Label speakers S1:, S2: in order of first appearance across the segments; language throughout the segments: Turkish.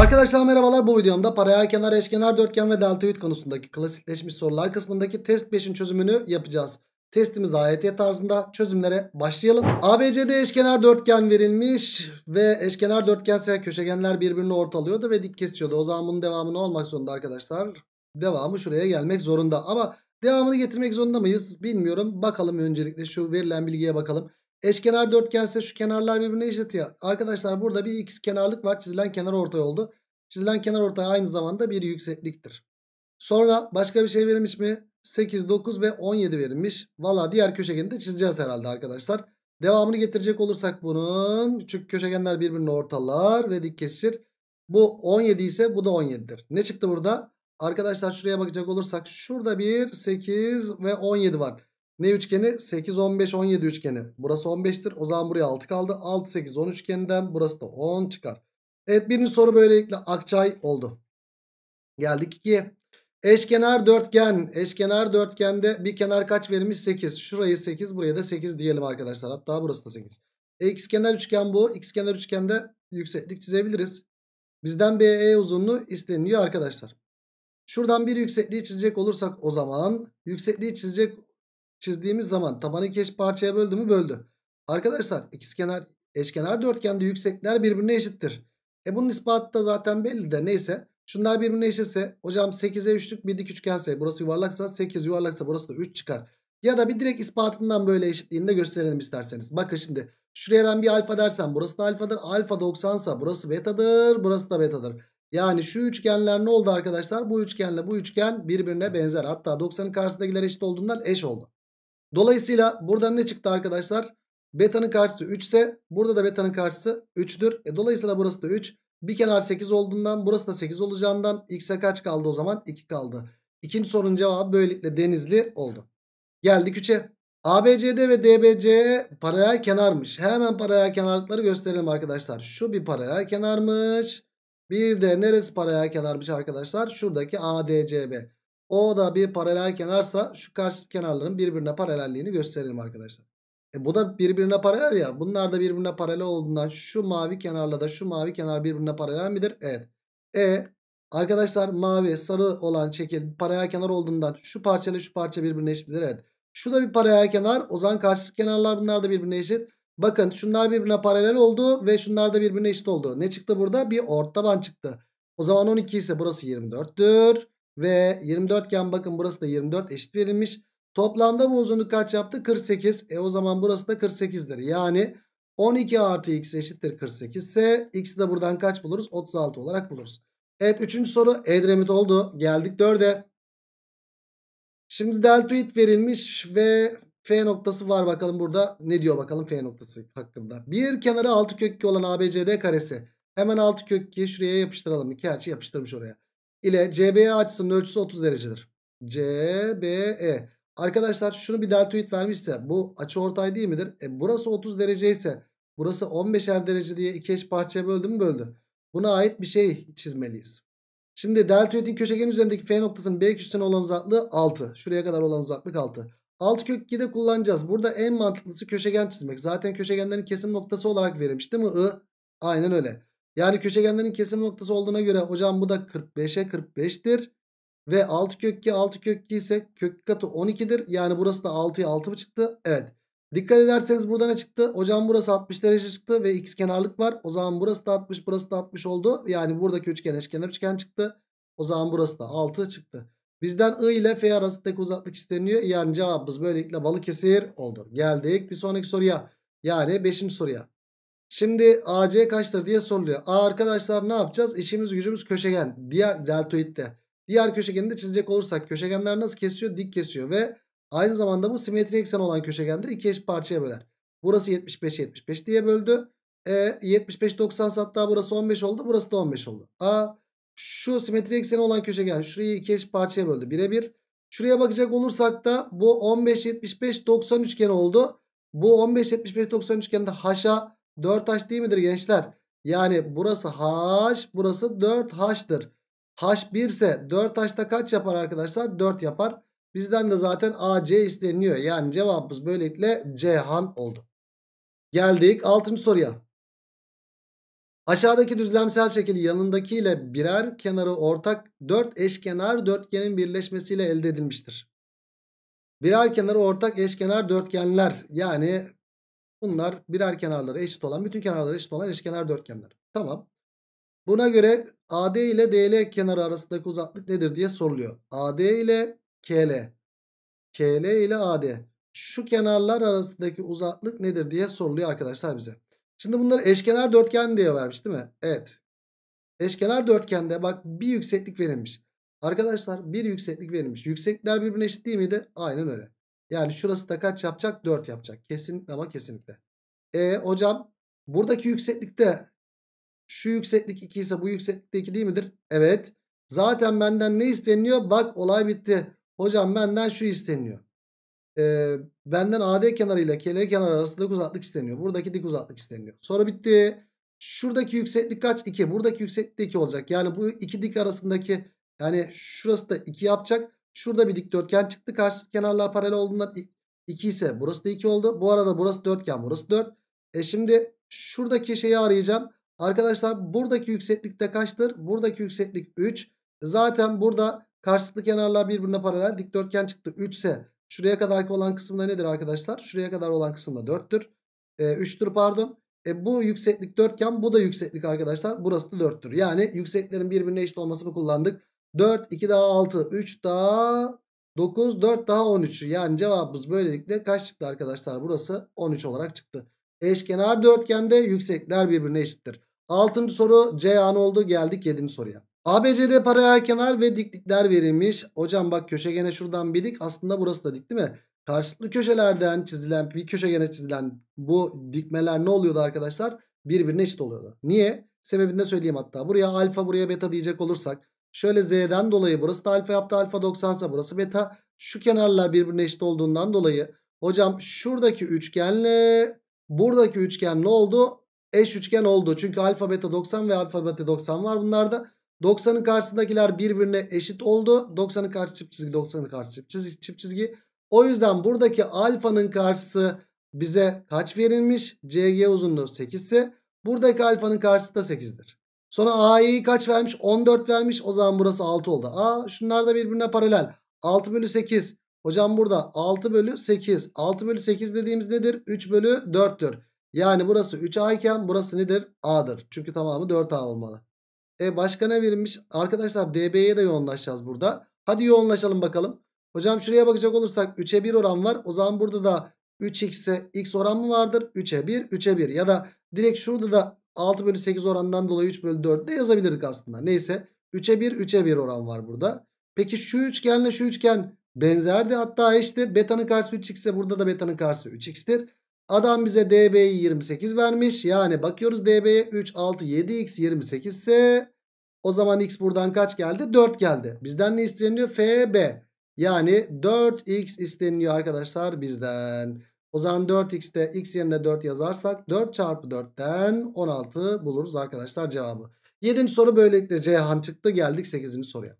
S1: Arkadaşlar merhabalar bu videomda paraya kenar eşkenar dörtgen ve deltoid konusundaki klasikleşmiş sorular kısmındaki test 5'in çözümünü yapacağız. Testimiz AYT tarzında çözümlere başlayalım. ABCD eşkenar dörtgen verilmiş ve eşkenar dörtgense köşegenler birbirini ortalıyordu ve dik kesiyordu. O zaman bunun devamı ne olmak zorunda arkadaşlar? Devamı şuraya gelmek zorunda ama devamını getirmek zorunda mıyız bilmiyorum. Bakalım öncelikle şu verilen bilgiye bakalım. Eşkenar dörtgense şu kenarlar birbirine eşit ya. Arkadaşlar burada bir x kenarlık var. Çizilen kenar ortay oldu. Çizilen kenar ortay aynı zamanda bir yüksekliktir. Sonra başka bir şey verilmiş mi? 8, 9 ve 17 verilmiş. Valla diğer köşegeni de çizeceğiz herhalde arkadaşlar. Devamını getirecek olursak bunun. Çünkü köşegenler birbirine ortalar ve dik kesir. Bu 17 ise bu da 17'dir. Ne çıktı burada? Arkadaşlar şuraya bakacak olursak şurada bir 8 ve 17 var. Ne üçgeni? 8, 15, 17 üçgeni. Burası 15'tir. O zaman buraya 6 kaldı. 6, 8, 10 üçgeninden burası da 10 çıkar. Evet birinci soru böylelikle akçay oldu. Geldik 2'ye. Eşkenar dörtgen. Eşkenar dörtgende bir kenar kaç verilmiş? 8. Şurayı 8, buraya da 8 diyelim arkadaşlar. Hatta burası da 8. E, X kenar üçgen bu. X kenar üçgende yükseklik çizebiliriz. Bizden BE uzunluğu isteniyor arkadaşlar. Şuradan bir yüksekliği çizecek olursak o zaman yüksekliği çizecek çizdiğimiz zaman tabanı iki eş parçaya böldü mü böldü. Arkadaşlar ikizkenar eşkenar dörtgende yüksekler birbirine eşittir. E bunun ispatı da zaten belli de neyse. Şunlar birbirine eşitse hocam 8'e 3'lük bir dik üçgense burası yuvarlaksa 8 yuvarlaksa burası da 3 çıkar. Ya da bir direkt ispatından böyle eşitliğini de gösterelim isterseniz. Bakın şimdi şuraya ben bir alfa dersem burası da alfadır. Alfa 90 sa burası betadır burası da betadır. Yani şu üçgenler ne oldu arkadaşlar? Bu üçgenle bu üçgen birbirine benzer. Hatta 90'ın karşısındakiler eşit olduğundan eş oldu. Dolayısıyla buradan ne çıktı arkadaşlar? Beta'nın karşısı 3 ise burada da beta'nın karşısı 3'tür. E, dolayısıyla burası da 3. Bir kenar 8 olduğundan burası da 8 olacağından x'e kaç kaldı o zaman? 2 kaldı. İkinci sorunun cevabı böylelikle denizli oldu. Geldik 3'e. ABCD ve DBC paralel kenarmış. Hemen paralel kenarlıkları gösterelim arkadaşlar. Şu bir paralel kenarmış. Bir de neresi paralel kenarmış arkadaşlar? Şuradaki ADCB. O da bir paralel kenarsa şu karşı kenarların birbirine paralelliğini gösterelim arkadaşlar. E bu da birbirine paralel ya. Bunlar da birbirine paralel olduğundan şu mavi kenarla da şu mavi kenar birbirine paralel midir? Evet. E arkadaşlar mavi sarı olan şekil paralel kenar olduğundan şu parça ile şu parça birbirine eşittir. Evet. Şu da bir paralel kenar. O zaman karşı kenarlar bunlar da birbirine eşit. Bakın şunlar birbirine paralel oldu ve şunlar da birbirine eşit oldu. Ne çıktı burada? Bir ort taban çıktı. O zaman 12 ise burası 24'tür. Ve 24 iken bakın burası da 24 eşit verilmiş. Toplamda bu uzunluk kaç yaptı? 48. E o zaman burası da 48'dir. Yani 12 artı x eşittir 48 ise x'i de buradan kaç buluruz? 36 olarak buluruz. Evet 3. soru Edremit oldu. Geldik 4'e. Şimdi deltoid verilmiş ve F noktası var bakalım burada. Ne diyor bakalım F noktası hakkında. Bir kenarı 6 kök 2 olan ABCD karesi. Hemen 6 kök 2'yi şuraya yapıştıralım. İki elçi yapıştırmış oraya ile CBE açısının ölçüsü 30 derecedir. CBE. Arkadaşlar şunu bir deltoid vermişse bu açı ortay değil midir? E, burası 30 derece ise burası 15'er derece diye iki eş parçaya böldü mü böldü. Buna ait bir şey çizmeliyiz. Şimdi deltoidin köşegen üzerindeki F noktasının B köşesine olan uzaklığı 6. Şuraya kadar olan uzaklık 6. 6 kök 2'de kullanacağız. Burada en mantıklısı köşegen çizmek. Zaten köşegenlerin kesim noktası olarak verilmiş değil mi? I. Aynen öyle. Yani köşegenlerin kesim noktası olduğuna göre hocam bu da 45'e 45'tir. Ve 6 kökki 6 kökki ise kök katı 12'dir. Yani burası da 6'ya 6 mı çıktı? Evet. Dikkat ederseniz burada ne çıktı? Hocam burası 60 derece çıktı ve x kenarlık var. O zaman burası da 60 burası da 60 oldu. Yani buradaki üçgen eşkenar üçgen çıktı. O zaman burası da 6 çıktı. Bizden I ile F arasındaki uzaklık isteniyor. Yani cevabımız böylelikle balık Balıkesir oldu. Geldik bir sonraki soruya. Yani 5. soruya. Şimdi AC kaçtır diye soruluyor. A arkadaşlar ne yapacağız? İşimiz gücümüz köşegen. Diğer deltoidde. Diğer köşegeni de çizecek olursak köşegenler nasıl kesiyor? Dik kesiyor ve aynı zamanda bu simetri eksen olan köşegenleri iki eş parçaya böler. Burası 75 75 diye böldü. E, 75 90 hatta burası 15 oldu. Burası da 15 oldu. A şu simetri ekseni olan köşegen şurayı iki eş parçaya böldü. Birebir. Şuraya bakacak olursak da bu 15 75 90 üçgeni oldu. Bu 15 75 90 üçgeninde haşa 4H değil midir gençler? Yani burası H, burası 4H'tır. H1 ise 4H'da kaç yapar arkadaşlar? 4 yapar. Bizden de zaten AC isteniyor. Yani cevabımız böylelikle Cihan oldu. Geldik 6. soruya. Aşağıdaki düzlemsel şekil yanındaki ile birer kenarı ortak 4 eşkenar dörtgenin birleşmesiyle elde edilmiştir. Birer kenarı ortak eşkenar dörtgenler yani Bunlar birer kenarları eşit olan, bütün kenarları eşit olan eşkenar dörtgenler. Tamam. Buna göre AD ile DL kenarı arasındaki uzaklık nedir diye soruluyor. AD ile KL. KL ile AD. Şu kenarlar arasındaki uzaklık nedir diye soruluyor arkadaşlar bize. Şimdi bunları eşkenar dörtgen diye vermiş değil mi? Evet. Eşkenar dörtgende bak bir yükseklik verilmiş. Arkadaşlar bir yükseklik verilmiş. Yüksekler birbirine eşit değil miydi? Aynen öyle. Yani şurası da kaç yapacak? 4 yapacak. Kesinlikle ama kesinlikle. E hocam buradaki yükseklikte şu yükseklik 2 ise bu yükseklikte 2 değil midir? Evet. Zaten benden ne isteniyor? Bak olay bitti. Hocam benden şu isteniyor. E, benden AD kenarı ile KL kenarı arasında dik uzaklık isteniyor. Buradaki dik uzaklık isteniyor. Sonra bitti. Şuradaki yükseklik kaç? 2. Buradaki yükseklik de 2 olacak. Yani bu iki dik arasındaki yani şurası da 2 yapacak. Şurada bir dikdörtgen çıktı. Karşı kenarlar paralel olduğundan 2 ise burası da 2 oldu. Bu arada burası dörtgen burası 4. E şimdi şuradaki şeyi arayacağım. Arkadaşlar buradaki yükseklik de kaçtır? Buradaki yükseklik 3. Zaten burada karşılıklı kenarlar birbirine paralel. Dikdörtgen çıktı 3 ise şuraya kadarki olan kısımda nedir arkadaşlar? Şuraya kadar olan kısımda 4'tür. E, 3'tür pardon. E, bu yükseklik dörtgen bu da yükseklik arkadaşlar. Burası da 4'tür. Yani yükseklerin birbirine eşit olmasını kullandık. 4, 2 daha 6, 3 daha 9, 4 daha 13. Yani cevabımız böylelikle kaç çıktı arkadaşlar? Burası 13 olarak çıktı. Eşkenar dörtgende yüksekler birbirine eşittir. 6. soru C an oldu. Geldik 7. soruya. ABCD paralel kenar ve diklikler verilmiş. Hocam bak köşegene şuradan bir dik. Aslında burası da dik değil mi? Karşılıklı köşelerden çizilen bir köşegene çizilen bu dikmeler ne oluyordu arkadaşlar? Birbirine eşit oluyordu. Niye? Sebebini de söyleyeyim hatta. Buraya alfa buraya beta diyecek olursak Şöyle z'den dolayı burası da alfa yaptı. Alfa 90 ise burası beta. Şu kenarlar birbirine eşit olduğundan dolayı hocam şuradaki üçgenle buradaki üçgen ne oldu? Eş üçgen oldu. Çünkü alfa beta 90 ve alfa beta 90 var bunlarda. 90'ın karşısındakiler birbirine eşit oldu. 90'ın karşı çift çizgi 90'ın karşı çift çizgi, çift çizgi. O yüzden buradaki alfanın karşısı bize kaç verilmiş? CG uzunluğu 8 ise buradaki alfanın karşısı da 8'dir. Sonra A'yı kaç vermiş? 14 vermiş. O zaman burası 6 oldu. A şunlar da birbirine paralel. 6 bölü 8. Hocam burada 6 bölü 8. 6 bölü 8 dediğimiz nedir? 3 bölü 4'tür. Yani burası 3A iken burası nedir? A'dır. Çünkü tamamı 4A olmalı. E başka ne verilmiş? Arkadaşlar DB'ye de yoğunlaşacağız burada. Hadi yoğunlaşalım bakalım. Hocam şuraya bakacak olursak 3'e 1 oran var. O zaman burada da 3x'e x oran mı vardır? 3'e 1, 3'e 1. Ya da direkt şurada da 6 bölü 8 oranından dolayı 3 bölü 4 de yazabilirdik aslında. Neyse 3'e 1 3'e 1 oran var burada. Peki şu üçgenle şu üçgen benzerdi. Hatta işte betanın karşısı 3x ise burada da betanın karşısı 3x'tir. Adam bize db'yi 28 vermiş. Yani bakıyoruz db'ye 3 6 7x 28 ise o zaman x buradan kaç geldi? 4 geldi. Bizden ne isteniyor? fb. Yani 4x isteniyor arkadaşlar bizden. O zaman 4x'te x yerine 4 yazarsak 4 çarpı 4'ten 16 buluruz arkadaşlar cevabı. 7. soru böylelikle Ceyhan çıktı. Geldik 8. soruya.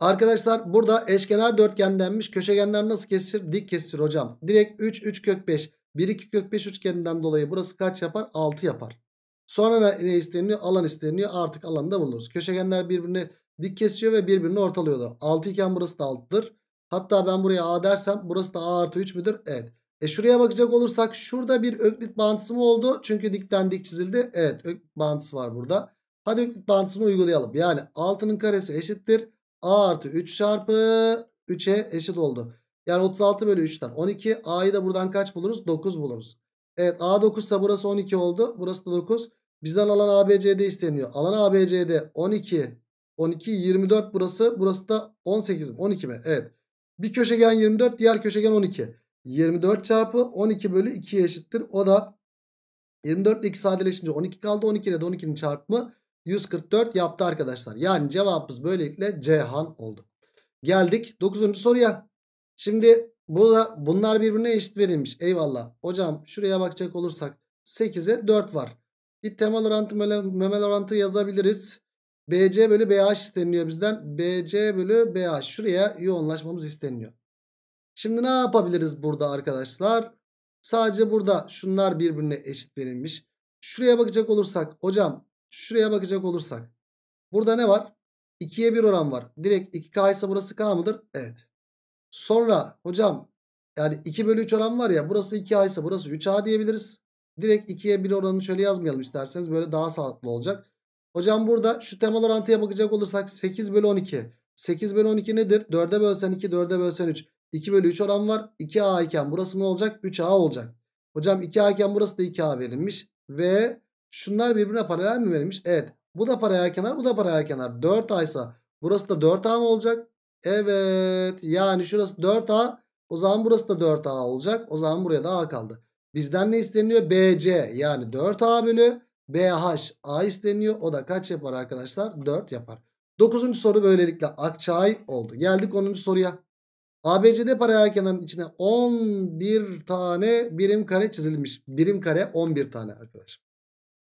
S1: Arkadaşlar burada eşkenar dörtgen denmiş. Köşegenler nasıl kesir Dik kesir hocam. Direkt 3, 3 kök 5. 1, 2 kök 5 üçgeninden dolayı burası kaç yapar? 6 yapar. Sonra ne isteniyor? Alan isteniyor. Artık alanda buluruz Köşegenler birbirini dik kesiyor ve birbirini ortalıyordu. 6 iken burası da 6'dır. Hatta ben buraya A dersem burası da A artı 3 müdür? Evet. E şuraya bakacak olursak şurada bir öklit bağıntısı mı oldu? Çünkü dikten dik çizildi. Evet öklit bağıntısı var burada. Hadi öklit bağıntısını uygulayalım. Yani 6'nın karesi eşittir. A artı 3 çarpı 3'e eşit oldu. Yani 36 bölü 3'ten 12. A'yı da buradan kaç buluruz? 9 buluruz. Evet A 9 ise burası 12 oldu. Burası da 9. Bizden alan ABCD isteniyor. Alan ABCD 12. 12 24 burası. Burası da 18 mi? 12 mi? Evet. Bir köşegen 24 diğer köşegen 12. 24 çarpı 12 bölü 2'ye eşittir. O da 24 ile 2 sadeleşince 12 kaldı. 12 ile de 12'nin çarpımı 144 yaptı arkadaşlar. Yani cevabımız böylelikle Cihan oldu. Geldik 9. soruya. Şimdi burada bunlar birbirine eşit verilmiş. Eyvallah. Hocam şuraya bakacak olursak 8'e 4 var. Bir temel orantı memel orantı yazabiliriz. BC bölü BH isteniliyor bizden. BC bölü BH. Şuraya yoğunlaşmamız isteniliyor. Şimdi ne yapabiliriz burada arkadaşlar? Sadece burada şunlar birbirine eşit verilmiş. Şuraya bakacak olursak hocam şuraya bakacak olursak. Burada ne var? 2'ye 1 oran var. Direkt 2K ise burası K mıdır? Evet. Sonra hocam yani 2 bölü 3 oran var ya burası 2A ise burası 3A diyebiliriz. Direkt 2'ye 1 oranını şöyle yazmayalım isterseniz böyle daha sağlıklı olacak. Hocam burada şu temel orantıya bakacak olursak 8 bölü 12. 8 bölü 12 nedir? 4'e bölsen 2, 4'e bölsen 3. 2 bölü 3 oran var. 2A iken burası ne olacak? 3A olacak. Hocam 2A iken burası da 2A verilmiş. Ve şunlar birbirine paralel mi verilmiş? Evet. Bu da paralel kenar, bu da paralel kenar. 4A ise burası da 4A mı olacak? Evet. Yani şurası 4A. O zaman burası da 4A olacak. O zaman buraya da A kaldı. Bizden ne isteniyor? BC yani 4A bölü BH A isteniyor. O da kaç yapar arkadaşlar? 4 yapar. 9. soru böylelikle akçay oldu. Geldik 10. soruya. ABCD paralel kenarın içine 11 tane birim kare çizilmiş. Birim kare 11 tane arkadaşım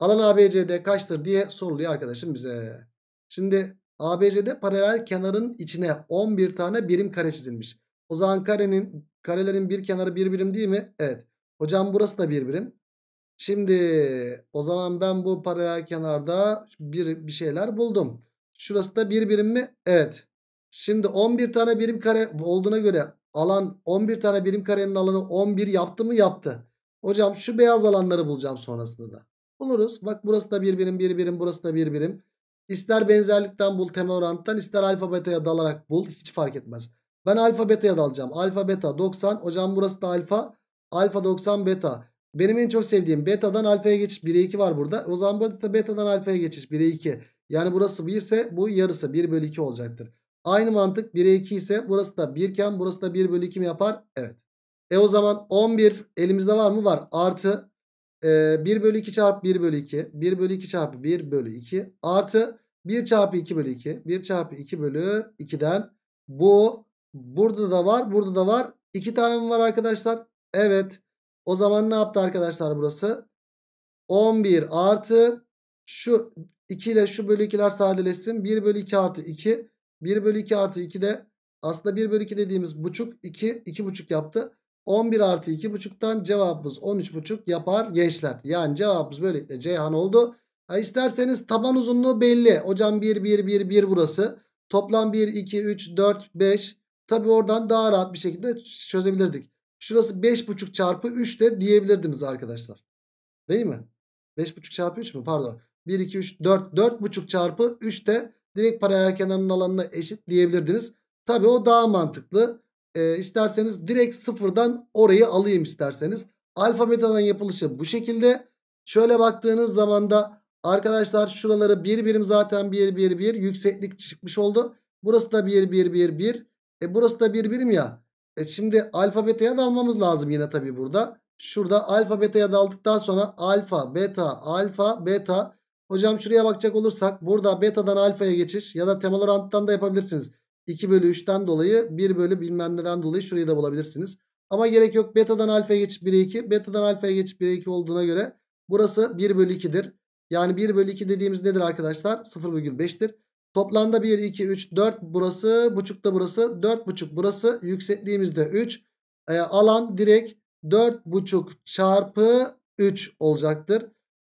S1: Alan ABCD kaçtır diye soruluyor arkadaşım bize. Şimdi ABCD paralel kenarın içine 11 tane birim kare çizilmiş. O zaman karenin karelerin bir kenarı bir birim değil mi? Evet. Hocam burası da bir birim. Şimdi o zaman ben bu paralel kenarda bir, bir şeyler buldum. Şurası da bir birim mi? Evet. Şimdi 11 tane birim kare olduğuna göre alan 11 tane birim karenin alanı 11 yaptı mı? Yaptı. Hocam şu beyaz alanları bulacağım sonrasında da. Buluruz. Bak burası da bir birim, bir birim, burası da bir birim. İster benzerlikten bul temel oranttan ister alfa beta'ya dalarak bul. Hiç fark etmez. Ben alfa beta'ya dalacağım. Alfa beta 90. Hocam burası da alfa. Alfa 90 beta. Benim en çok sevdiğim betadan alfaya geçiş 1'e 2 var burada. O zaman burada betadan alfaya geçiş 1'e 2. Yani burası 1 ise bu yarısı 1 bölü 2 olacaktır. Aynı mantık 1'e 2 ise burası da 1 iken burası da 1 bölü 2 mi yapar? Evet. E o zaman 11 elimizde var mı? Var. Artı e, 1 bölü 2 çarpı 1 bölü 2. 1 bölü 2 çarpı 1 bölü 2. Artı 1 çarpı 2 bölü 2. 1 çarpı 2 bölü 2'den bu burada da var burada da var. 2 tane mi var arkadaşlar? Evet. O zaman ne yaptı arkadaşlar burası? 11 artı şu 2 ile şu bölü 2'ler sadeleşsin. 1 bölü 2 artı 2. 1 bölü 2 artı 2 de aslında 1 bölü 2 dediğimiz buçuk 2, 2 buçuk yaptı. 11 artı 2 buçuktan cevabımız 13 buçuk yapar gençler. Yani cevabımız böylelikle Ceyhan oldu. Ha isterseniz taban uzunluğu belli. Hocam 1, 1, 1, 1 burası. Toplam 1, 2, 3, 4, 5. Tabi oradan daha rahat bir şekilde çözebilirdik. Şurası 5,5 çarpı 3 de diyebilirdiniz arkadaşlar. Değil mi? 5,5 çarpı 3 mü? Pardon. 1, 2, 3, 4. 4,5 çarpı 3 de direkt paralel kenarının alanına eşit diyebilirdiniz. Tabi o daha mantıklı. Ee, isterseniz direkt sıfırdan orayı alayım isterseniz. Alfa betadan yapılışı bu şekilde. Şöyle baktığınız zaman da arkadaşlar şuraları bir birim zaten bir bir bir yükseklik çıkmış oldu. Burası da bir bir bir bir. E burası da bir birim ya. E şimdi alfa beta'ya dalmamız lazım yine tabi burada. Şurada alfa beta'ya daldıktan sonra alfa beta alfa beta. Hocam şuraya bakacak olursak burada beta'dan alfaya geçiş ya da temel oranttan da yapabilirsiniz. 2 bölü 3'ten dolayı 1 bölü bilmem neden dolayı şurayı da bulabilirsiniz. Ama gerek yok beta'dan alfaya geçiş 1'e 2. Beta'dan alfaya geçiş 1'e 2 olduğuna göre burası 1 bölü 2'dir. Yani 1 bölü 2 dediğimiz nedir arkadaşlar? bölü 0,5'tir. Toplamda 1, 2, 3, 4 burası. buçuk da burası. 4 buçuk burası. Yüksekliğimizde 3. E, ee, alan direkt 4 buçuk çarpı 3 olacaktır.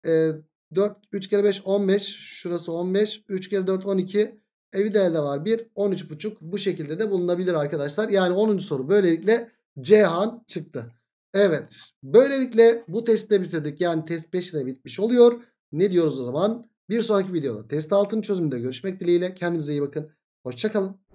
S1: E, 4, 3 kere 5 15. Şurası 15. 3 kere 4 12. Evi de elde var. 1, 13 buçuk. Bu şekilde de bulunabilir arkadaşlar. Yani 10. soru. Böylelikle Cihan çıktı. Evet. Böylelikle bu testi de bitirdik. Yani test 5 ile bitmiş oluyor. Ne diyoruz o zaman? Bir sonraki videoda test altını çözümünde görüşmek dileğiyle. Kendinize iyi bakın. Hoşçakalın.